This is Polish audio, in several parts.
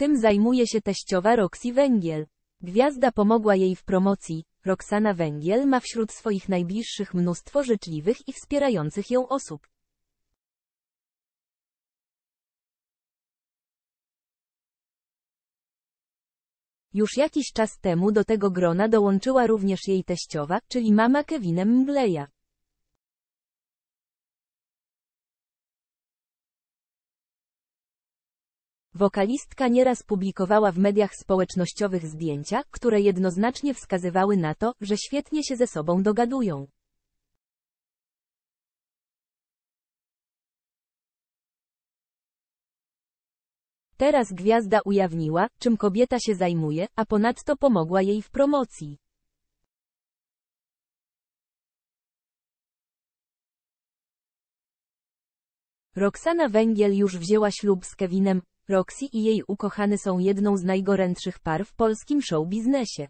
Tym zajmuje się teściowa Roxy Węgiel. Gwiazda pomogła jej w promocji. Roxana Węgiel ma wśród swoich najbliższych mnóstwo życzliwych i wspierających ją osób. Już jakiś czas temu do tego grona dołączyła również jej teściowa, czyli mama Kevinem Mgleja. Wokalistka nieraz publikowała w mediach społecznościowych zdjęcia, które jednoznacznie wskazywały na to, że świetnie się ze sobą dogadują. Teraz gwiazda ujawniła, czym kobieta się zajmuje, a ponadto pomogła jej w promocji. Roxana Węgiel już wzięła ślub z Kevinem Roxy i jej ukochany są jedną z najgorętszych par w polskim show biznesie.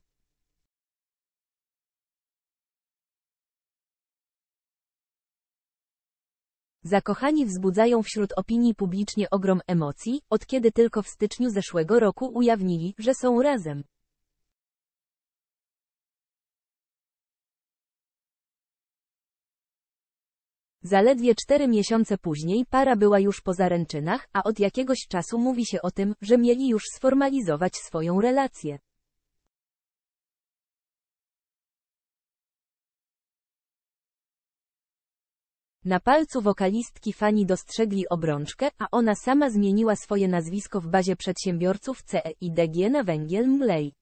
Zakochani wzbudzają wśród opinii publicznie ogrom emocji, od kiedy tylko w styczniu zeszłego roku ujawnili, że są razem. Zaledwie cztery miesiące później para była już po zaręczynach, a od jakiegoś czasu mówi się o tym, że mieli już sformalizować swoją relację. Na palcu wokalistki fani dostrzegli obrączkę, a ona sama zmieniła swoje nazwisko w bazie przedsiębiorców CEIDG na węgiel mlej.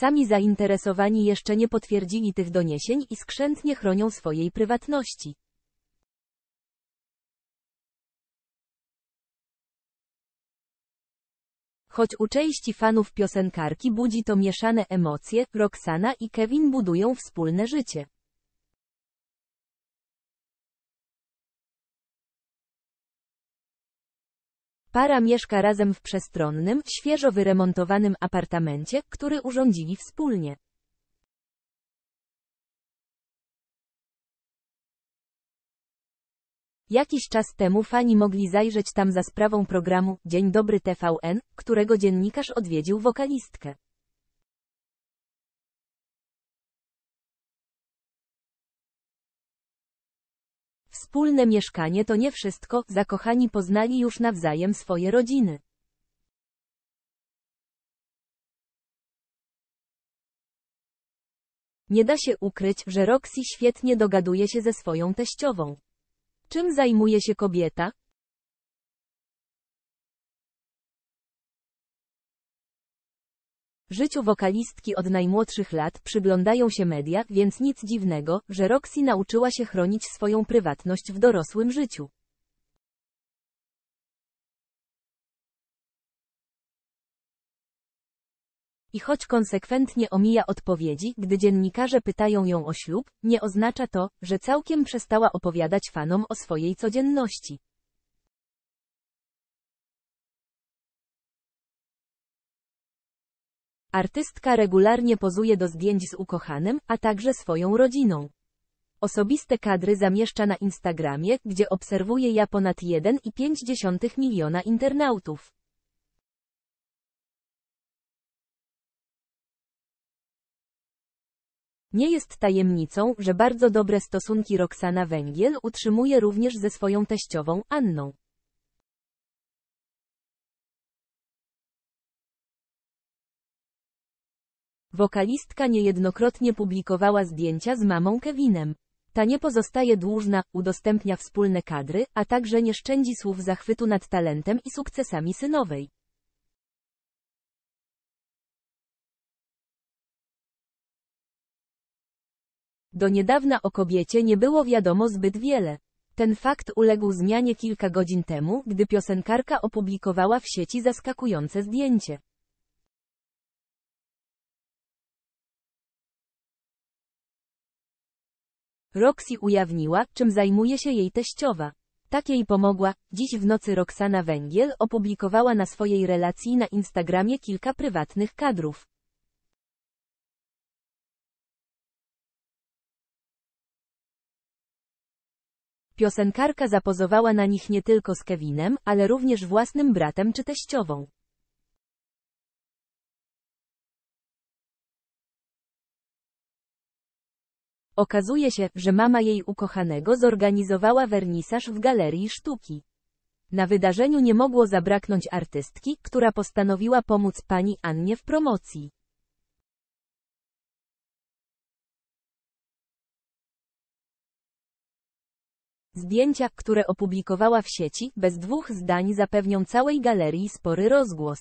Sami zainteresowani jeszcze nie potwierdzili tych doniesień i skrzętnie chronią swojej prywatności. Choć u części fanów piosenkarki budzi to mieszane emocje, Roxana i Kevin budują wspólne życie. Para mieszka razem w przestronnym, świeżo wyremontowanym apartamencie, który urządzili wspólnie. Jakiś czas temu fani mogli zajrzeć tam za sprawą programu Dzień Dobry TVN, którego dziennikarz odwiedził wokalistkę. Wspólne mieszkanie to nie wszystko, zakochani poznali już nawzajem swoje rodziny. Nie da się ukryć, że Roxy świetnie dogaduje się ze swoją teściową. Czym zajmuje się kobieta? Życiu wokalistki od najmłodszych lat przyglądają się media, więc nic dziwnego, że Roxy nauczyła się chronić swoją prywatność w dorosłym życiu. I choć konsekwentnie omija odpowiedzi, gdy dziennikarze pytają ją o ślub, nie oznacza to, że całkiem przestała opowiadać fanom o swojej codzienności. Artystka regularnie pozuje do zdjęć z ukochanym, a także swoją rodziną. Osobiste kadry zamieszcza na Instagramie, gdzie obserwuje ja ponad 1,5 miliona internautów. Nie jest tajemnicą, że bardzo dobre stosunki Roxana Węgiel utrzymuje również ze swoją teściową Anną. Wokalistka niejednokrotnie publikowała zdjęcia z mamą Kevinem. Ta nie pozostaje dłużna, udostępnia wspólne kadry, a także nie szczędzi słów zachwytu nad talentem i sukcesami synowej. Do niedawna o kobiecie nie było wiadomo zbyt wiele. Ten fakt uległ zmianie kilka godzin temu, gdy piosenkarka opublikowała w sieci zaskakujące zdjęcie. Roxy ujawniła, czym zajmuje się jej teściowa. Tak jej pomogła. Dziś w nocy Roxana Węgiel opublikowała na swojej relacji na Instagramie kilka prywatnych kadrów. Piosenkarka zapozowała na nich nie tylko z Kevinem, ale również własnym bratem czy teściową. Okazuje się, że mama jej ukochanego zorganizowała wernisaż w galerii sztuki. Na wydarzeniu nie mogło zabraknąć artystki, która postanowiła pomóc pani Annie w promocji. Zdjęcia, które opublikowała w sieci, bez dwóch zdań zapewnią całej galerii spory rozgłos.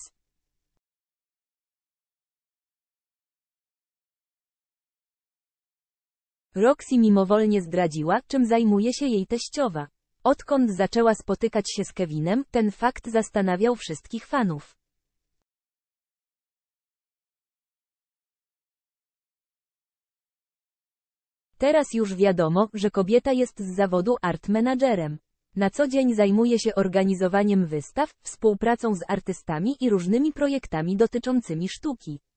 Roxy mimowolnie zdradziła, czym zajmuje się jej teściowa. Odkąd zaczęła spotykać się z Kevinem, ten fakt zastanawiał wszystkich fanów. Teraz już wiadomo, że kobieta jest z zawodu art managerem. Na co dzień zajmuje się organizowaniem wystaw, współpracą z artystami i różnymi projektami dotyczącymi sztuki.